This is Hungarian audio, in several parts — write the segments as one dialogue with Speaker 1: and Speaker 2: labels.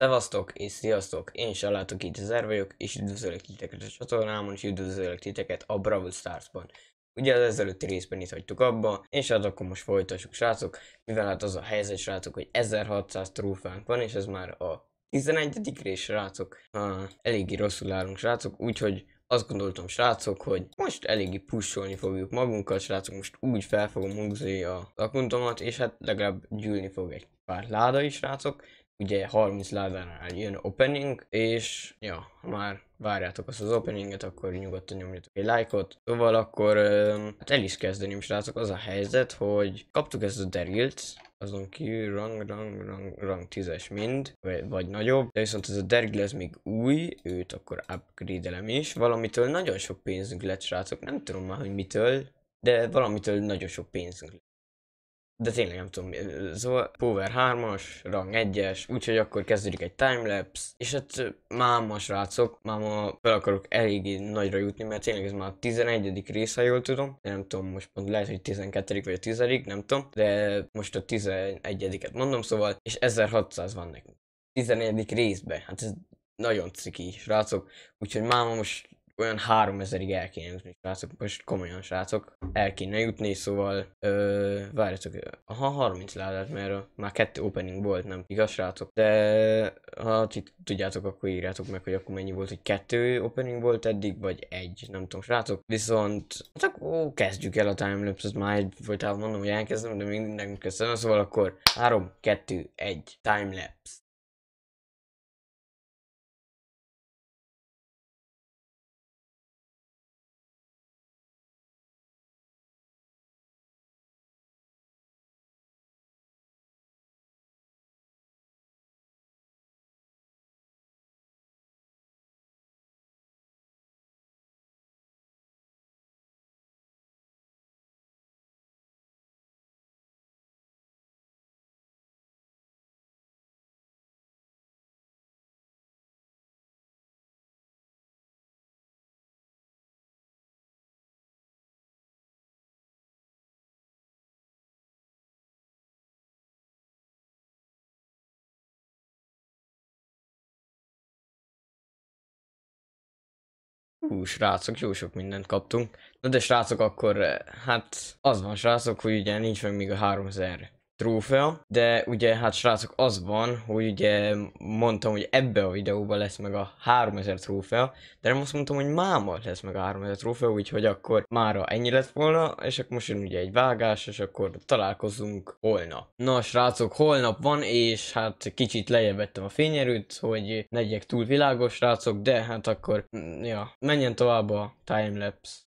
Speaker 1: Szevasztok és sziasztok, én Salátok az vagyok, és üdvözöllek titeket a csatornámon, és üdvözöllek titeket a Bravo Stars-ban. Ugye az ezelőtti részben itt hagytuk abba, és hát akkor most folytassuk srácok, mivel hát az a helyzet srácok, hogy 1600 trófánk van, és ez már a 11. rész srácok. Ha, eléggé rosszul állunk srácok, úgyhogy azt gondoltam srácok, hogy most eléggé pusolni fogjuk magunkat, srácok, most úgy fel fogom húzni a akuntomat, és hát legalább gyűlni fog egy pár láda is srácok ugye 30 ládánál jön opening, és ja, már várjátok azt az openinget, akkor nyugodtan nyomjatok egy lájkot. Szóval akkor hát el is kezdeném, srácok, az a helyzet, hogy kaptuk ezt a derilt, azon kívül rang, rang, rang, rang 10-es mind, vagy, vagy nagyobb, de viszont ez a dergil ez még új, őt akkor upgrade-elem is, valamitől nagyon sok pénzünk lett, srácok, nem tudom már, hogy mitől, de valamitől nagyon sok pénzünk de tényleg nem tudom, szóval Power 3-as, Rang 1-es, úgyhogy akkor kezdődik egy timelapse, és hát máma srácok, máma fel akarok eléggé nagyra jutni, mert tényleg ez már a 11. rész, ha jól tudom, de nem tudom, most pont lehet, hogy 12. vagy a 10. nem tudom, de most a 11-et mondom, szóval, és 1600 van nekünk. 11. részbe, hát ez nagyon ciki, srácok, úgyhogy máma most olyan 3000-ig el kéne jutni, srácok, most komolyan srácok, el kéne jutni, szóval ö, várjatok, aha, 30 ládát, mert már kettő opening volt, nem igaz srácok, de ha ti tudjátok, akkor írjátok meg, hogy akkor mennyi volt, hogy kettő opening volt eddig, vagy egy, nem tudom srácok, viszont hát akkor kezdjük el a lapse-t már egy folytában mondom, hogy elkezdem, de még nem köszönöm, szóval akkor 3, 2, 1, lapse. Hú, srácok, jó sok mindent kaptunk. Na de srácok, akkor eh, hát az van srácok, hogy ugye nincs meg még a 3000 trófea, de ugye hát srácok az van, hogy ugye mondtam, hogy ebbe a videóban lesz meg a 3000 trófea, de nem azt mondtam, hogy máma lesz meg a 3000 trófea, úgyhogy akkor mára ennyi lett volna, és akkor most jön ugye egy vágás, és akkor találkozunk holnap. Na srácok, holnap van, és hát kicsit lejjebb vettem a fényerőt, hogy ne legyek túl világos srácok, de hát akkor, ja, menjen tovább a timelapse.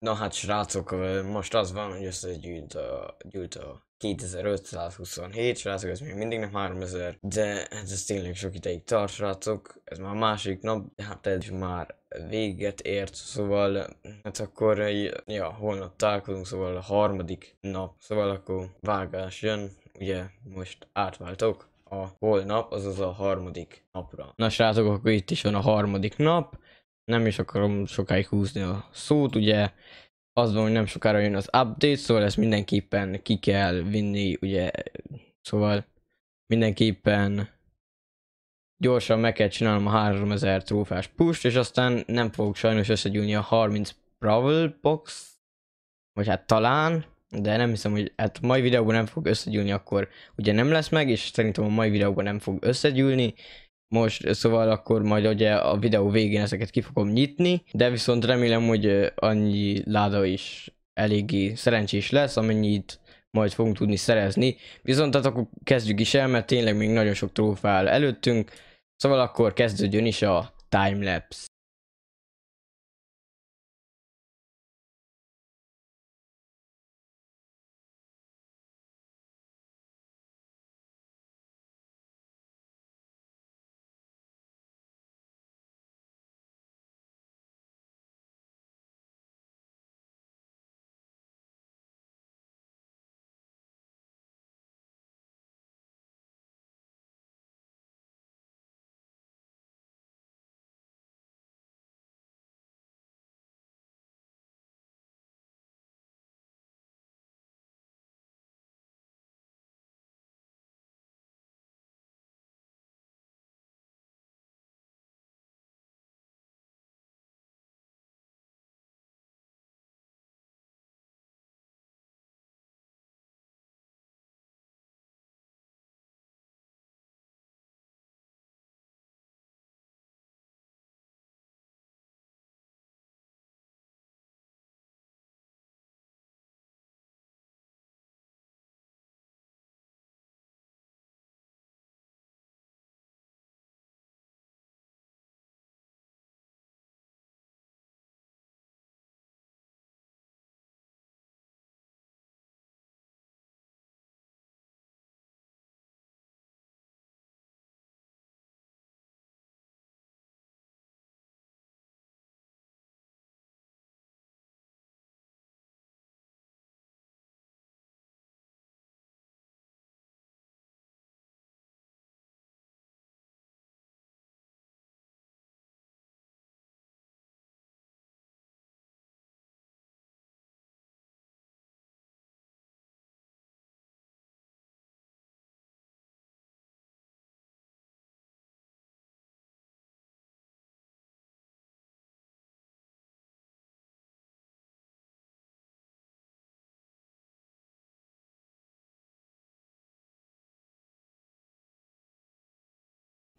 Speaker 1: Na hát srácok, most az van, hogy összegyűjt a, gyűjt a 2527, srácok, ez még mindig nem 3000, de hát ez tényleg sok ideig tart, srácok, ez már a másik nap, de hát ez már véget ért, szóval hát akkor, ja, holnap találkozunk, szóval a harmadik nap, szóval akkor vágás jön, ugye most átváltok a holnap, azaz a harmadik napra. Na srácok, akkor itt is van a harmadik nap, nem is akarom sokáig húzni a szót, ugye az van, hogy nem sokára jön az update, szóval ezt mindenképpen ki kell vinni, ugye, szóval mindenképpen gyorsan meg kell csinálnom a 3000 trófás push és aztán nem fogok sajnos összegyűlni a 30 bravel Box, vagy hát talán, de nem hiszem, hogy hát mai videóban nem fog összegyűlni, akkor ugye nem lesz meg, és szerintem a mai videóban nem fog összegyűlni, most, szóval akkor majd ugye a videó végén ezeket ki fogom nyitni, de viszont remélem, hogy annyi láda is eléggé szerencsés lesz, amennyit majd fogunk tudni szerezni. Viszont tehát akkor kezdjük is el, mert tényleg még nagyon sok trófál előttünk, szóval akkor kezdődjön is a timelapse.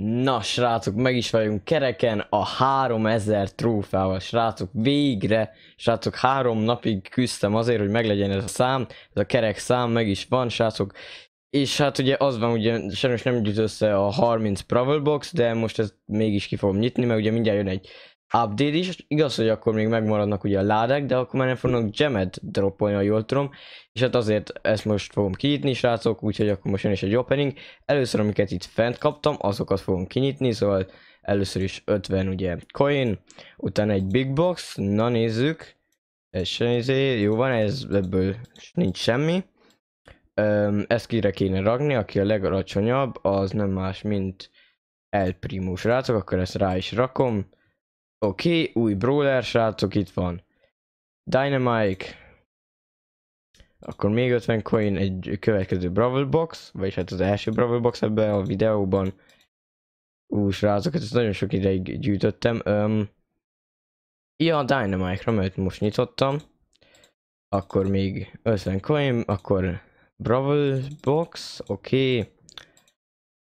Speaker 1: Na srácok, meg is vagyunk kereken a 3000 trófával, srácok, végre, srácok, három napig küzdtem azért, hogy meglegyen ez a szám, ez a kerek szám meg is van, srácok, és hát ugye az van, ugye sajnos nem gyűjt össze a 30 Pravel Box, de most ezt mégis ki fogom nyitni, mert ugye mindjárt jön egy update is. Igaz, hogy akkor még megmaradnak ugye a ládák, de akkor már nem fognak gemet droppolni, a jól tudom. És hát azért ezt most fogom kinyitni, srácok, úgyhogy akkor most jön is egy opening. Először, amiket itt fent kaptam, azokat fogom kinyitni, szóval először is 50 ugye coin, utána egy big box, na nézzük. Ez sem izé, jó van, ez ebből nincs semmi. Öm, ezt kire kéne ragni, aki a legalacsonyabb, az nem más, mint El Primo srácok, akkor ezt rá is rakom. Oké, okay, új brawler, srácok, itt van. Dynamite. Akkor még 50 coin egy következő Bravel Box, vagyis hát az első Bravel Box ebben a videóban. Ú, srácok, ezt nagyon sok ideig gyűjtöttem. Um, ja, a Dynamite-ra, mert most nyitottam. Akkor még 50 coin, akkor Bravel Box, oké. Okay.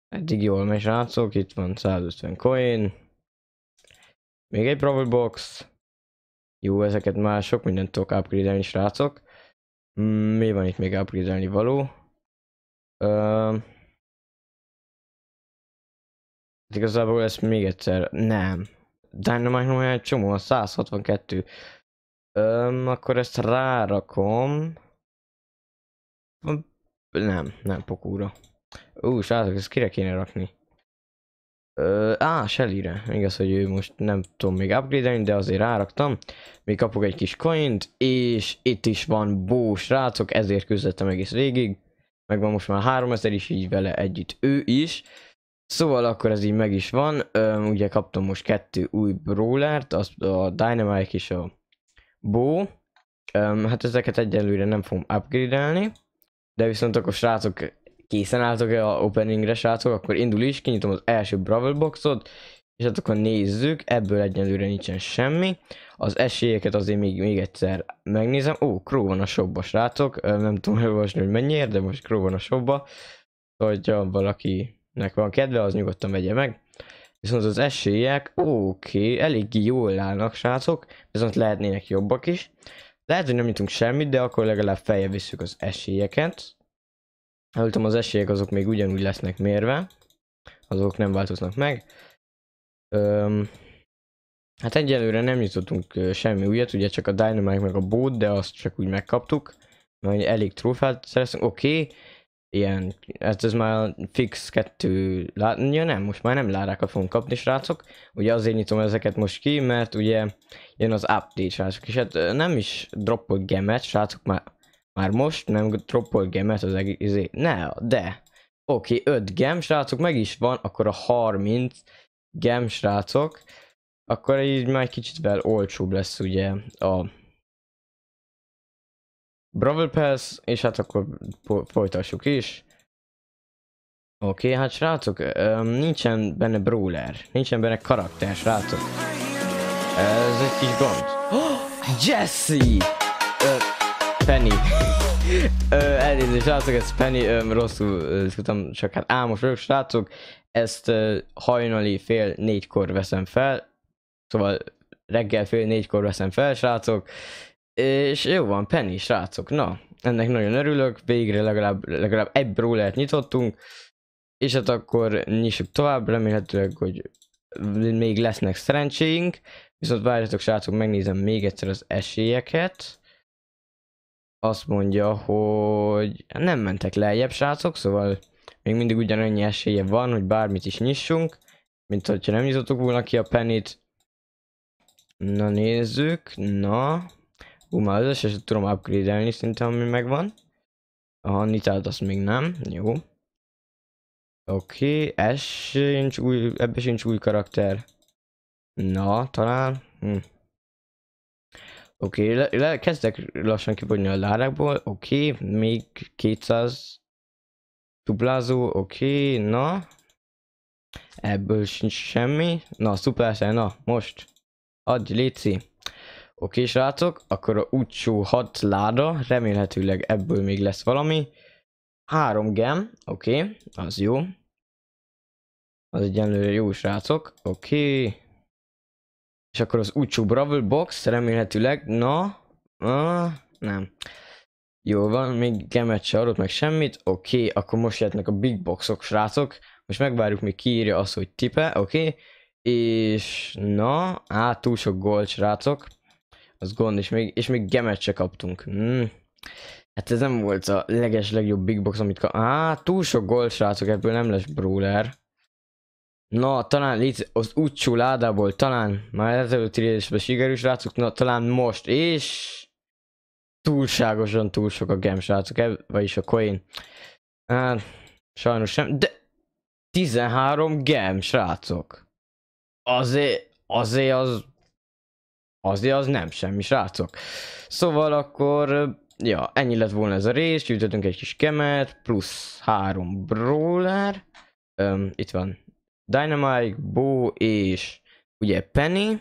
Speaker 1: Eddig jól megy, srácok, itt van 150 coin. Még egy Bravo Box. Jó, ezeket már sok mindent tudok upgrade is srácok. Mm, mi van itt még upgrade való? Ö... Hát igazából ezt még egyszer... Nem. Dynamite olyan csomó, 162. Um, akkor ezt rárakom. Nem, nem pokúra. Ú, srácok, ezt kire kéne rakni? Uh, á, Shelly-re. Igaz, hogy ő most nem tudom még upgrade de azért ráraktam. Még kapok egy kis coin és itt is van bó srácok, ezért küzdöttem egész végig. Meg van most már 3000 is, így vele együtt ő is. Szóval akkor ez így meg is van. Um, ugye kaptam most kettő új brawlert, az a Dynamite és a bó. Um, hát ezeket egyelőre nem fogom upgrade de viszont akkor srácok készen álltok-e a openingre, srácok, akkor indul is, kinyitom az első Bravel Boxot, és hát akkor nézzük, ebből egyelőre nincsen semmi. Az esélyeket azért még, még egyszer megnézem. Ó, Crow van a shopba, srácok. Nem tudom elolvasni, hogy mennyiért, de most Crow van a shopba. Hogyha valakinek van kedve, az nyugodtan vegye meg. Viszont az esélyek, oké, okay, eléggé jól állnak, srácok. Viszont lehetnének jobbak is. Lehet, hogy nem nyitunk semmit, de akkor legalább feljebb visszük az esélyeket. Előttem az esélyek azok még ugyanúgy lesznek mérve, azok nem változnak meg. Öm, hát egyelőre nem nyitottunk semmi újat, ugye csak a Dynamite meg a bót, de azt csak úgy megkaptuk. Mert elég trófát szereztünk, oké. Okay. Ilyen, hát ez már fix kettő, látni, ja nem, most már nem lárákat fogunk kapni srácok. Ugye azért nyitom ezeket most ki, mert ugye jön az update srácok, és hát nem is droppol gemet srácok, már már most nem droppol gemet az egész... Izé. Ne, de. Oké, okay, 5 gem, srácok, meg is van, akkor a 30 gem, srácok. Akkor így már egy kicsit olcsóbb lesz ugye a Bravel Pass, és hát akkor folytassuk is. Oké, okay, hát srácok, um, nincsen benne brawler, nincsen benne karakter, srácok. Ez egy kis gond. Oh, Jesse! Uh, Penny. Ö, elnézést, srácok, ez Penny, ö, rosszul tudtam, csak hát álmos vagyok, srácok. Ezt ö, hajnali fél négykor veszem fel, szóval reggel fél négykor veszem fel, srácok. És jó van, Penny, srácok, na, ennek nagyon örülök, végre legalább, legalább egy brawlert nyitottunk. És hát akkor nyissuk tovább, remélhetőleg, hogy még lesznek szerencséink. Viszont várjatok srácok, megnézem még egyszer az esélyeket azt mondja, hogy nem mentek lejjebb srácok, szóval még mindig ugyanannyi esélye van, hogy bármit is nyissunk, mint hogyha nem nyitottuk volna ki a penit. Na nézzük, na. Hú, már az eset tudom upgrade-elni szinte, ami megvan. A nitát azt még nem, jó. Oké, okay, ez sincs új, ebbe sincs új karakter. Na, talán. Hm. Oké, okay, le, le, kezdek lassan kivonni a lárákból, oké, okay, még 200 duplázó, oké, okay, na. Ebből sincs semmi. Na, szuperszer, na, most. Adj, léci. Oké, okay, srácok, akkor a útsó 6 láda, remélhetőleg ebből még lesz valami. 3 gem, oké, okay, az jó. Az egyenlőre jó, srácok. Oké, okay, és akkor az Uchu Bravel Box, remélhetőleg, na, ah, nem. Jó van, még gemet se adott meg semmit, oké, okay, akkor most jöhetnek a big boxok, srácok. Most megvárjuk, még kiírja azt, hogy tipe, oké. Okay. És na, á, hát túl sok gold, srácok. Az gond, és még, és még gemet se kaptunk. Hmm. Hát ez nem volt a leges legjobb big box, amit kaptunk. Á, túl sok gold, srácok, ebből nem lesz brawler. Na, talán itt az utcsó ládából, talán már ezelőtti részben sikerül, srácok, na talán most, és túlságosan túl sok a gem, srácok, e, vagyis a coin. Hát, sajnos nem, de 13 gem, srácok. Azért, azért az, azért az nem semmi, srácok. Szóval akkor, ja, ennyi lett volna ez a rész, gyűjtöttünk egy kis kemet, plusz 3 brawler. Um, itt van Dynamite, Bo és ugye Penny.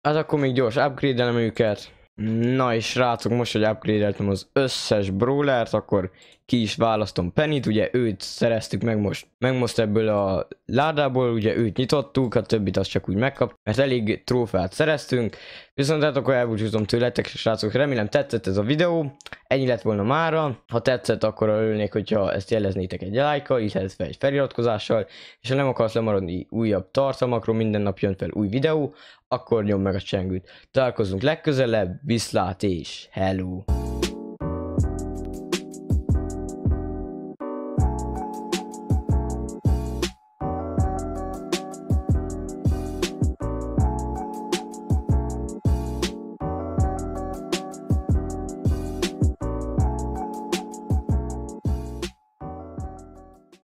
Speaker 1: Az akkor még gyors upgrade-elem őket. Na és srácok, most, hogy upgrade az összes brawlert, akkor ki is választom Pennyt, ugye őt szereztük meg most, meg most ebből a ládából, ugye őt nyitottuk, a többit azt csak úgy megkap, mert elég trófeát szereztünk, viszont hát akkor elbúcsúzom tőletek, srácok, remélem tetszett ez a videó, ennyi lett volna mára, ha tetszett, akkor örülnék, hogyha ezt jeleznétek egy lájkkal, illetve egy feliratkozással, és ha nem akarsz lemaradni újabb tartalmakról, minden nap jön fel új videó, akkor nyomd meg a csengőt. Találkozunk legközelebb, viszlát és hello!